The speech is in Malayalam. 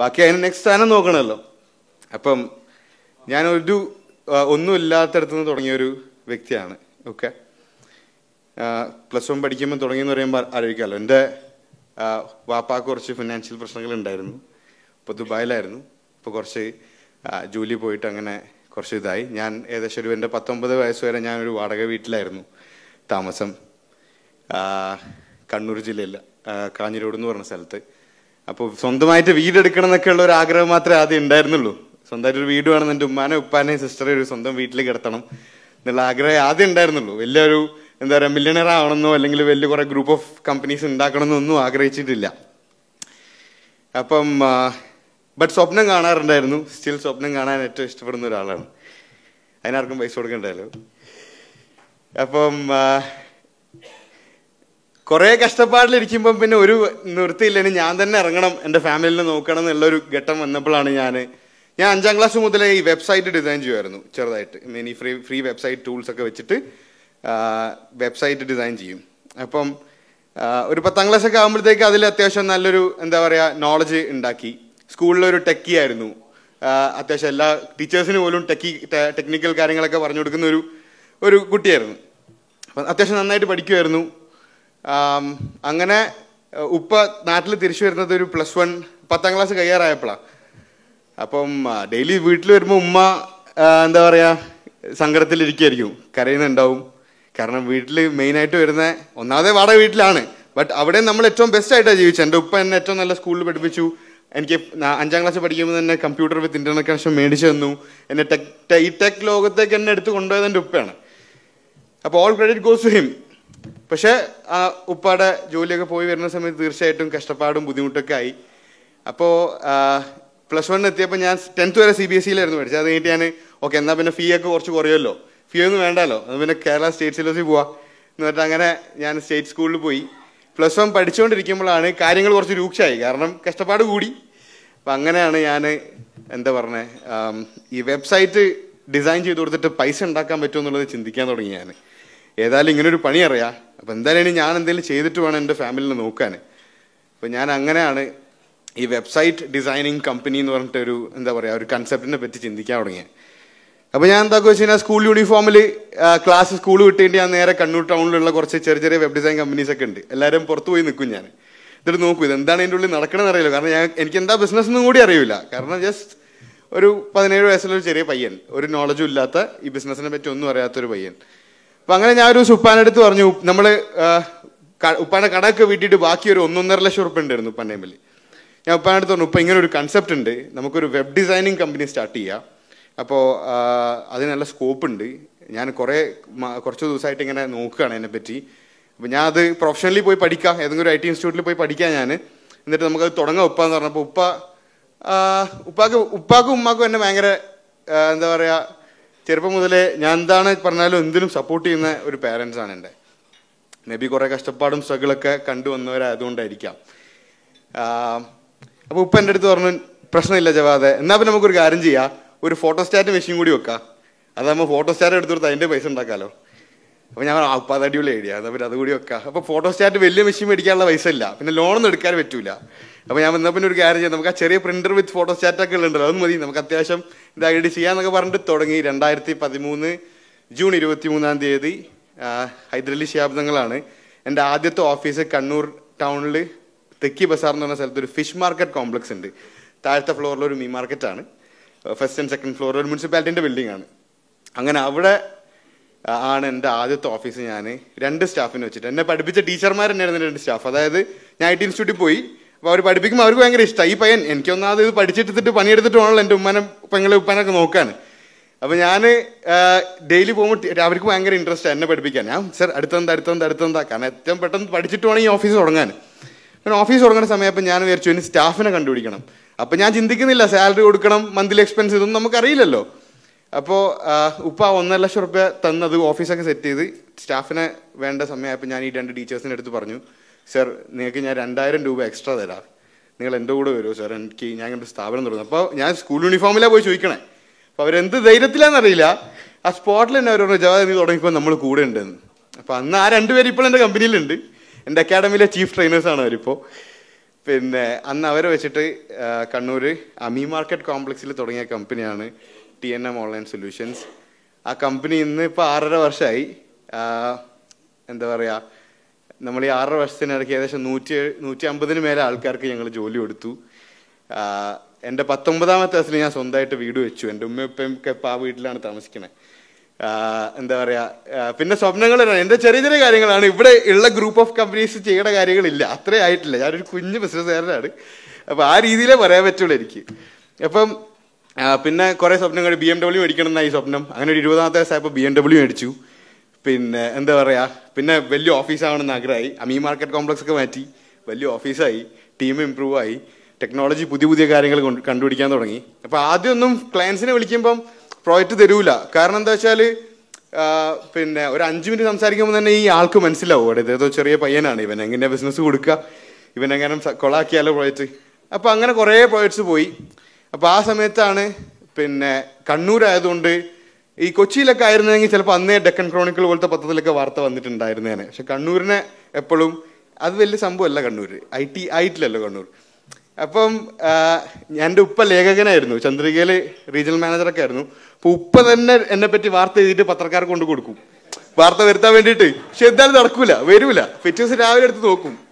ബാക്കി അതിന് നെക്സ്റ്റ് സ്ഥാനം നോക്കണമല്ലോ അപ്പം ഞാൻ ഒരു ഒന്നും ഇല്ലാത്തടത്തു നിന്ന് തുടങ്ങിയൊരു ഒരു വ്യക്തിയാണ് ഓക്കെ പ്ലസ് വൺ പഠിക്കുമ്പോൾ തുടങ്ങിയെന്ന് പറയുമ്പോൾ അറിയിക്കാമല്ലോ എൻ്റെ വാപ്പാക്ക് കുറച്ച് ഫിനാൻഷ്യൽ പ്രശ്നങ്ങൾ ഉണ്ടായിരുന്നു ഇപ്പോൾ ദുബായിലായിരുന്നു ഇപ്പോൾ കുറച്ച് ജോലി പോയിട്ട് അങ്ങനെ കുറച്ച് ഇതായി ഞാൻ ഏകദേശം ഒരു എൻ്റെ പത്തൊമ്പത് വയസ്സ് വരെ ഞാനൊരു വാടക വീട്ടിലായിരുന്നു താമസം കണ്ണൂർ ജില്ലയിൽ കാഞ്ഞിരോട് എന്ന് പറഞ്ഞ സ്ഥലത്ത് അപ്പോൾ സ്വന്തമായിട്ട് വീടെടുക്കണം ഉള്ള ഒരു ആഗ്രഹം മാത്രമേ ആദ്യം ഉണ്ടായിരുന്നുള്ളൂ സ്വന്തമായിട്ട് ഒരു വീട് വേണം എൻ്റെ ഉമ്മാനെ ഉപ്പാനെ സിസ്റ്ററെ ഒരു സ്വന്തം വീട്ടിൽ കിടത്തണം എന്നുള്ള ആഗ്രഹം ആദ്യം ഉണ്ടായിരുന്നുള്ളൂ വലിയൊരു എന്താ പറയുക മില്യണർ ആവണമെന്നോ അല്ലെങ്കിൽ വലിയ കുറേ ഗ്രൂപ്പ് ഓഫ് കമ്പനീസ് ഉണ്ടാക്കണമെന്നൊന്നും ആഗ്രഹിച്ചിട്ടില്ല അപ്പം ബട്ട് സ്വപ്നം കാണാറുണ്ടായിരുന്നു സ്റ്റിൽ സ്വപ്നം കാണാൻ ഏറ്റവും ഇഷ്ടപ്പെടുന്ന ഒരാളാണ് അതിനാർക്കും പൈസ കൊടുക്കണ്ടല്ലോ അപ്പം കുറേ കഷ്ടപ്പാടിലിരിക്കുമ്പം പിന്നെ ഒരു നിർത്തിയില്ലെങ്കിൽ ഞാൻ തന്നെ ഇറങ്ങണം എൻ്റെ ഫാമിലിനെ നോക്കണം എന്നുള്ളൊരു ഘട്ടം വന്നപ്പോഴാണ് ഞാൻ ഞാൻ അഞ്ചാം ക്ലാസ് മുതലേ ഈ വെബ്സൈറ്റ് ഡിസൈൻ ചെയ്യുമായിരുന്നു ചെറുതായിട്ട് മീൻ ഈ ഫ്രീ ഫ്രീ വെബ്സൈറ്റ് ടൂൾസ് ഒക്കെ വെച്ചിട്ട് വെബ്സൈറ്റ് ഡിസൈൻ ചെയ്യും അപ്പം ഒരു പത്താം ക്ലാസ് ഒക്കെ ആകുമ്പോഴത്തേക്ക് അതിൽ അത്യാവശ്യം നല്ലൊരു എന്താ പറയുക നോളജ് ഉണ്ടാക്കി സ്കൂളിലൊരു ടെക്കി ആയിരുന്നു അത്യാവശ്യം എല്ലാ ടീച്ചേഴ്സിന് പോലും ടെക്കി ടെക്നിക്കൽ കാര്യങ്ങളൊക്കെ പറഞ്ഞു കൊടുക്കുന്ന ഒരു ഒരു കുട്ടിയായിരുന്നു അപ്പം അത്യാവശ്യം നന്നായിട്ട് പഠിക്കുമായിരുന്നു അങ്ങനെ ഉപ്പ നാട്ടിൽ തിരിച്ചു വരുന്നത് ഒരു പ്ലസ് വൺ പത്താം ക്ലാസ് കയ്യാറായപ്പോഴാണ് അപ്പം ഡെയിലി വീട്ടിൽ വരുമ്പോൾ ഉമ്മ എന്താ പറയുക സങ്കടത്തിലിരിക്കുമായിരിക്കും കരയുന്നുണ്ടാവും കാരണം വീട്ടിൽ മെയിനായിട്ട് വരുന്ന ഒന്നാമതേ വാടക വീട്ടിലാണ് ബട്ട് അവിടെ നമ്മൾ ഏറ്റവും ബെസ്റ്റ് ആയിട്ടാണ് ജീവിച്ചത് എൻ്റെ ഉപ്പ എന്നെ ഏറ്റവും നല്ല സ്കൂളിൽ പഠിപ്പിച്ചു എനിക്ക് അഞ്ചാം ക്ലാസ് പഠിക്കുമ്പോൾ തന്നെ കമ്പ്യൂട്ടർ വിത്ത് ഇൻ്റർനെറ്റ് കണക്ഷൻ മേടിച്ചു തന്നു എന്നെ ടെക് ഈ ടെക് ലോകത്തേക്ക് എന്നെ എടുത്ത് കൊണ്ടുപോയത് എൻ്റെ ഉപ്പയാണ് അപ്പോൾ all credit goes to him പക്ഷേ ആ ഉപ്പാടെ ജോലിയൊക്കെ പോയി വരുന്ന സമയത്ത് തീർച്ചയായിട്ടും കഷ്ടപ്പാടും ബുദ്ധിമുട്ടൊക്കെ ആയി അപ്പോൾ പ്ലസ് വണ്ണിൽ എത്തിയപ്പോൾ ഞാൻ ടെൻത്ത് വരെ സി ബി എസ് സിയിലായിരുന്നു e പഠിച്ചത് അത് കഴിഞ്ഞിട്ട് ഞാൻ ഓക്കെ എന്നാൽ പിന്നെ ഫീ ഒക്കെ കുറച്ച് കുറയുമല്ലോ ഫീ ഒന്നും വേണ്ടല്ലോ അത് പിന്നെ കേരള സ്റ്റേറ്റ് സിലബസിൽ പോവാം എന്ന് പറഞ്ഞിട്ട് അങ്ങനെ ഞാൻ സ്റ്റേറ്റ് സ്കൂളിൽ പോയി പ്ലസ് വൺ പഠിച്ചുകൊണ്ടിരിക്കുമ്പോഴാണ് കാര്യങ്ങൾ കുറച്ച് രൂക്ഷമായി കാരണം കഷ്ടപ്പാട് കൂടി അപ്പം അങ്ങനെയാണ് ഞാൻ എന്താ പറഞ്ഞത് ഈ വെബ്സൈറ്റ് ഡിസൈൻ ചെയ്ത് കൊടുത്തിട്ട് പൈസ ഉണ്ടാക്കാൻ പറ്റുമെന്നുള്ളത് ചിന്തിക്കാൻ തുടങ്ങി ഞാൻ ഏതായാലും ഇങ്ങനെ ഒരു പണി അറിയാം അപ്പം എന്തായാലും ഇനി ഞാൻ എന്തെങ്കിലും ചെയ്തിട്ട് വേണം എൻ്റെ ഫാമിലിനെ നോക്കാൻ അപ്പം ഞാൻ അങ്ങനെയാണ് ഈ വെബ്സൈറ്റ് ഡിസൈനിങ് കമ്പനി എന്ന് പറഞ്ഞിട്ട് ഒരു എന്താ പറയുക ഒരു കൺസെപ്റ്റിനെ പറ്റി ചിന്തിക്കാൻ തുടങ്ങിയത് അപ്പോൾ ഞാൻ എന്താ വെച്ച് കഴിഞ്ഞാൽ സ്കൂൾ യൂണിഫോമിൽ ക്ലാസ് സ്കൂൾ വിട്ടുകഴിഞ്ഞ് ഞാൻ നേരെ കണ്ണൂർ ടൗണിലുള്ള കുറച്ച് ചെറിയ ചെറിയ വെബ് ഡിസൈൻ കമ്പനീസ് ഒക്കെ ഉണ്ട് എല്ലാവരും പുറത്തു പോയി നിൽക്കും ഞാൻ എന്നിട്ട് നോക്കൂ എന്താണ് അതിൻ്റെ ഉള്ളിൽ നടക്കണമെന്ന് അറിയില്ല കാരണം ഞാൻ എനിക്ക് എന്താ ബിസിനസ് എന്നും കൂടി അറിയില്ല കാരണം ജസ്റ്റ് ഒരു പതിനേഴ് വയസ്സുള്ള ഒരു ചെറിയ പയ്യൻ ഒരു നോളജും ഇല്ലാത്ത ഈ ബിസിനസ്സിനെ പറ്റി ഒന്നും അറിയാത്തൊരു പയ്യൻ അപ്പൊ അങ്ങനെ ഞാൻ ഒരു ഉപ്പാനെടുത്ത് പറഞ്ഞു നമ്മൾ ഉപ്പാന്റെ കടയൊക്കെ വീട്ടിട്ട് ബാക്കി ഒരു ഒന്നൊന്നര ലക്ഷം ഉറപ്പ് ഉണ്ടായിരുന്നു ഉപ്പാൻ്റെ കയ്യിൽ ഞാൻ ഉപ്പാനടുത്ത് പറഞ്ഞു ഇപ്പൊ ഇങ്ങനെ ഒരു കൺസെപ്റ്റ് ഉണ്ട് നമുക്കൊരു വെബ് ഡിസൈനിങ് കമ്പനി സ്റ്റാർട്ട് ചെയ്യാം അപ്പോൾ അതിന് നല്ല സ്കോപ്പ് ഉണ്ട് ഞാൻ കുറേ കുറച്ച് ദിവസമായിട്ട് ഇങ്ങനെ നോക്കുകയാണ് അതിനെപ്പറ്റി അപ്പോൾ ഞാൻ അത് പ്രൊഫഷണലി പോയി പഠിക്കാം ഏതെങ്കിലും ഒരു ഐ ടി ഇൻസ്റ്റിറ്റ്യൂട്ടിൽ പോയി പഠിക്കാം ഞാൻ എന്നിട്ട് നമുക്കത് തുടങ്ങാം ഉപ്പ എന്ന് പറഞ്ഞപ്പോൾ ഉപ്പ ഉപ്പാക്ക് ഉപ്പാക്കും ഉമ്മാക്കും എന്നെ ഭയങ്കര എന്താ പറയുക ചെറുപ്പം മുതലേ ഞാൻ എന്താണ് പറഞ്ഞാലും എന്തിനും സപ്പോർട്ട് ചെയ്യുന്ന ഒരു പാരൻസ് ആണ് എൻ്റെ മേ ബി കുറേ കഷ്ടപ്പാടും സ്ട്രഗിളൊക്കെ കണ്ടുവന്നവരായതുകൊണ്ടായിരിക്കാം അപ്പോൾ ഉപ്പ എൻ്റെ അടുത്ത് പറഞ്ഞു പ്രശ്നമില്ല ജവാദെ എന്നാൽ പിന്നെ നമുക്കൊരു കാര്യം ചെയ്യാം ഒരു ഫോട്ടോസ്റ്റാറ്റ് മെഷീൻ കൂടി വെക്കാം അതാകുമ്പോൾ ഫോട്ടോസ്റ്റാറ്റ് കൊടുത്ത് അതിൻ്റെ പൈസ ഉണ്ടാക്കാമല്ലോ അപ്പോൾ ഞാൻ അപ്പം അത് അടിപൊളി ഐഡിയ അതാ പിന്നെ അതുകൂടി വെക്കാം അപ്പോൾ ഫോട്ടോസ്റ്റാറ്റ് വലിയ മെഷീൻ മേടിക്കാനുള്ള പൈസ ഇല്ല പിന്നെ ലോണൊന്നും എടുക്കാൻ പറ്റൂല അപ്പോൾ ഞാൻ വന്നപ്പോൾ ഒരു കാര്യം ചെയ്യാം നമുക്ക് ആ ചെറിയ പ്രിന്റർ വിത്ത് ഫോട്ടോ സ്റ്റാറ്റ് ഒക്കെ ഉണ്ടല്ലോ അത് മതി നമുക്ക് അത്യാവശ്യം ഇത് ഐഡി ചെയ്യാമെന്നൊക്കെ പറഞ്ഞിട്ട് തുടങ്ങി രണ്ടായിരത്തി പതിമൂന്ന് ജൂൺ ഇരുപത്തി മൂന്നാം തീയതി ഹൈദരലി ശാബ്ദങ്ങളാണ് എൻ്റെ ആദ്യത്തെ ഓഫീസ് കണ്ണൂർ ടൗണിൽ തെക്കി ബസാർ എന്ന് പറഞ്ഞ സ്ഥലത്ത് ഒരു ഫിഷ് മാർക്കറ്റ് കോംപ്ലക്സ് ഉണ്ട് താഴത്തെ ഫ്ലോറിൽ ഒരു മീൻ മാർക്കറ്റാണ് ഫസ്റ്റ് ആൻഡ് സെക്കൻഡ് ഫ്ലോറിൽ ഒരു മുനിസിപ്പാലിറ്റിൻ്റെ ബിൽഡിംഗ് ആണ് അങ്ങനെ അവിടെ ആണ് എൻ്റെ ആദ്യത്തെ ഓഫീസ് ഞാൻ രണ്ട് സ്റ്റാഫിനെ വെച്ചിട്ട് എന്നെ പഠിപ്പിച്ച ടീച്ചർമാർ തന്നെയായിരുന്നു രണ്ട് സ്റ്റാഫ് അതായത് ഞാൻ ഐ ടി ഇൻസ്റ്റിറ്റ്യൂട്ടിൽ പോയി അപ്പോൾ അവർ പഠിപ്പിക്കുമ്പോൾ അവർക്ക് ഭയങ്കര ഇഷ്ടമായി ഈ പയ്യൻ എനിക്കൊന്നാമത് ഇത് പഠിച്ചെടുത്തിട്ട് വേണമല്ലോ എൻ്റെ ഉമ്മനെ പെങ്ങളെ ഉപ്പനൊക്കെ നോക്കാൻ അപ്പോൾ ഞാൻ ഡെയിലി പോകുമ്പോൾ അവർക്ക് ഭയങ്കര ഇൻട്രസ്റ്റ് എന്നെ പഠിപ്പിക്കാൻ ഞാൻ സർ അടുത്തെന്ത് അടുത്തെന്ത് അടുത്തെന്താ കാരണം ഏറ്റവും പെട്ടെന്ന് പഠിച്ചിട്ട് വേണം ഈ ഓഫീസ് തുടങ്ങാൻ പിന്നെ ഓഫീസ് തുടങ്ങുന്ന സമയം അപ്പം ഞാൻ വിചാരിച്ചു ഇനി സ്റ്റാഫിനെ കണ്ടുപിടിക്കണം അപ്പം ഞാൻ ചിന്തിക്കുന്നില്ല സാലറി കൊടുക്കണം മന്ത്ലി എക്സ്പെൻസ് ഇതൊന്നും നമുക്കറിയില്ലല്ലോ അപ്പോൾ ഉപ്പ ഒന്നര ലക്ഷം റുപ്യ തന്നത് ഓഫീസൊക്കെ സെറ്റ് ചെയ്ത് സ്റ്റാഫിനെ വേണ്ട സമയമായപ്പോൾ ഞാൻ ഈ രണ്ട് ടീച്ചേഴ്സിൻ്റെ അടുത്ത് പറഞ്ഞു സർ നിങ്ങൾക്ക് ഞാൻ രണ്ടായിരം രൂപ എക്സ്ട്രാ തരാം നിങ്ങൾ എൻ്റെ കൂടെ വരുമോ സാർ എനിക്ക് ഞാൻ ഇങ്ങോട്ട് സ്ഥാപനം തുടങ്ങും അപ്പോൾ ഞാൻ സ്കൂൾ യൂണിഫോമിലാണ് പോയി ചോദിക്കണേ അപ്പോൾ അവരെന്ത് ധൈര്യത്തിലാണെന്നറിയില്ല ആ സ്പോട്ടിൽ തന്നെ അവർ ജവാബ് നീ തുടങ്ങിയപ്പോൾ നമ്മൾ കൂടെ ഉണ്ടെന്ന് അപ്പോൾ അന്ന് ആ പേര് ഇപ്പോൾ എൻ്റെ കമ്പനിയിലുണ്ട് എൻ്റെ അക്കാഡമിയിലെ ചീഫ് ട്രെയിനേഴ്സാണ് അവരിപ്പോൾ പിന്നെ അന്ന് അവരെ വെച്ചിട്ട് കണ്ണൂർ അമി മാർക്കറ്റ് കോംപ്ലക്സിൽ തുടങ്ങിയ കമ്പനിയാണ് T N M online solutions ആ കമ്പനി ഇന്ന് ഇപ്പോൾ ആറര വർഷമായി എന്താ പറയുക നമ്മൾ ഈ ആറര വർഷത്തിനിടയ്ക്ക് ഏകദേശം നൂറ്റി നൂറ്റി അമ്പതിന് മേലെ ആൾക്കാർക്ക് ഞങ്ങൾ ജോലി കൊടുത്തു എൻ്റെ പത്തൊമ്പതാമത്തെ വയസ്സിൽ ഞാൻ സ്വന്തമായിട്ട് വീട് വെച്ചു എൻ്റെ ഉമ്മ ഇപ്പം ഒക്കെ ആ വീട്ടിലാണ് താമസിക്കുന്നത് എന്താ പറയുക പിന്നെ സ്വപ്നങ്ങളാണ് എൻ്റെ ചെറിയ ചെറിയ കാര്യങ്ങളാണ് ഇവിടെ ഉള്ള ഗ്രൂപ്പ് ഓഫ് കമ്പനീസ് ചെയ്യേണ്ട കാര്യങ്ങളില്ല അത്രേ ആയിട്ടില്ല ഞാനൊരു കുഞ്ഞ് ബിസിനസ്സുകാരനാണ് അപ്പോൾ ആ രീതിയിലേ പറയാൻ പറ്റുള്ളൂ എനിക്ക് അപ്പം പിന്നെ കുറേ സ്വപ്നങ്ങൾ ബി എം ഡബ്ല്യു മേടിക്കണം എന്നായി സ്വപ്നം അങ്ങനെ ഒരു ഇരുപതാമത്തെ വയസ്സായപ്പോൾ ബി എം ഡബ്ല്യു മേടിച്ചു പിന്നെ എന്താ പറയുക പിന്നെ വലിയ ആവണമെന്ന് ആഗ്രഹമായി അമീ മാർക്കറ്റ് കോംപ്ലക്സ് ഒക്കെ മാറ്റി വലിയ ഓഫീസായി ടീം ഇമ്പ്രൂവ് ആയി ടെക്നോളജി പുതിയ പുതിയ കാര്യങ്ങൾ കണ്ടുപിടിക്കാൻ തുടങ്ങി അപ്പോൾ ആദ്യമൊന്നും ക്ലയൻസിനെ വിളിക്കുമ്പം പ്രോജക്റ്റ് തരൂല കാരണം എന്താ വെച്ചാൽ പിന്നെ ഒരു അഞ്ച് മിനിറ്റ് സംസാരിക്കുമ്പോൾ തന്നെ ഈ ആൾക്ക് മനസ്സിലാവും അവിടെ ഇതേതോ ചെറിയ പയ്യനാണ് ഇവൻ എങ്ങനെ ബിസിനസ് കൊടുക്കുക ഇവൻ എങ്ങനെ കൊളാക്കിയാലോ പ്രോജക്റ്റ് അപ്പോൾ അങ്ങനെ കുറേ പ്രോജക്ട്സ് പോയി അപ്പോൾ ആ സമയത്താണ് പിന്നെ കണ്ണൂരായതുകൊണ്ട് ഈ കൊച്ചിയിലൊക്കെ ആയിരുന്നെങ്കിൽ ചിലപ്പോൾ അന്നേ ഡെക്കൻ ക്രോണിക്കിൾ പോലത്തെ പത്രത്തിലൊക്കെ വാർത്ത വന്നിട്ടുണ്ടായിരുന്നേനെ പക്ഷെ കണ്ണൂരിനെ എപ്പോഴും അത് വലിയ സംഭവമല്ല കണ്ണൂർ ഐ ടി ആയിട്ടില്ലല്ലോ കണ്ണൂർ അപ്പം എൻ്റെ ഉപ്പ ലേഖകനായിരുന്നു ചന്ദ്രികയിൽ റീജിയണൽ മാനേജറൊക്കെ ആയിരുന്നു അപ്പോൾ ഉപ്പ തന്നെ എന്നെ പറ്റി വാർത്ത എഴുതിയിട്ട് പത്രക്കാർക്ക് കൊണ്ട് കൊടുക്കും വാർത്ത വരുത്താൻ വേണ്ടിയിട്ട് പക്ഷെ എന്തായാലും നടക്കൂല വരൂല പിറ്റേ ദിവസം രാവിലെ എടുത്ത് നോക്കും